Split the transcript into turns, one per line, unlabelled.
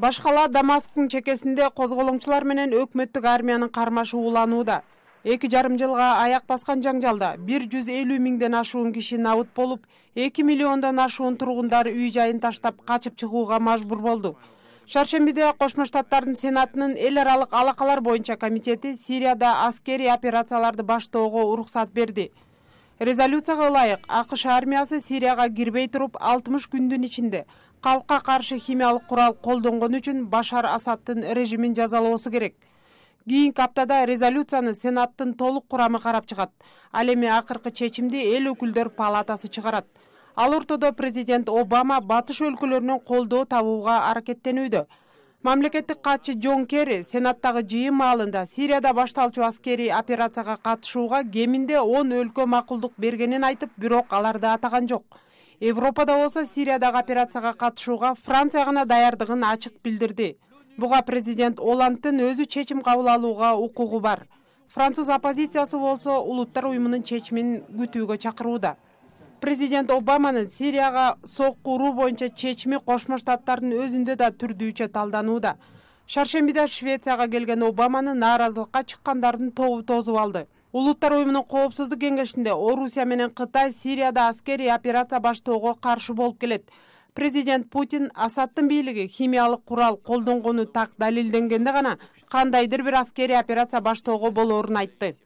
баш калаа дамасктын чекесинде козголоңчулар менен өкмөттүк армиянын кармашу уланууда эки жарым жылга аяк баскан жаңжалда бир жүз элүү миңден ашуун киши набыт болуп эки миллиондон ашуун тургундар үй жайын таштап качып чыгууга мажбур болду шаршембиде кошмо штаттардын сенатынын эл аралык алакалар боюнча комитети сирияда аскерий операцияларды баштоого уруксат берди резолюцияга ылайык акш армиясы сирияга кирбей туруп алтымыш күндүн ичинде калкка каршы химиялык курал колдонгону үчүн башар асадтын режимин жазалоосу керек кийинки аптада резолюцияны сенаттын толук курамы карап чыгат ал эми акыркы чечимди эл өкүлдөр палатасы чыгарат ал ортодо президент обама батыш өлкөлөрүнөн колдоо табууга аракеттенүүдө мамлекеттик катчы жон керри сенаттагы жыйын маалында сирияда башталчу аскерий операцияга катышууга кеминде он өлкө макулдук бергенин айтып бирок аларды атаган жок европада болсо сириядагы операцияга катышууга франция гана даярдыгын ачык билдирди буга президент оландтын өзү чечим кабыл алууга укугу бар француз оппозициясы болсо улуттар уюмунун чечимин күтүүгө чакырууда президент обаманын сирияга сокку уруу боюнча чечими кошмо штаттардын өзүндө да түрдүүчө талданууда шаршембиде швецияга келген обаманы нааразылыкка чыккандардын тобу тосуп алды улуттар уюмунун коопсуздук кеңешинде орусия менен кытай сирияда аскерий операция баштоого каршы болуп келет президент путин асадтын бийлиги химиялык курал колдонгону так далилденгенде гана кандайдыр бир аскерий операция баштоого болоорун айтты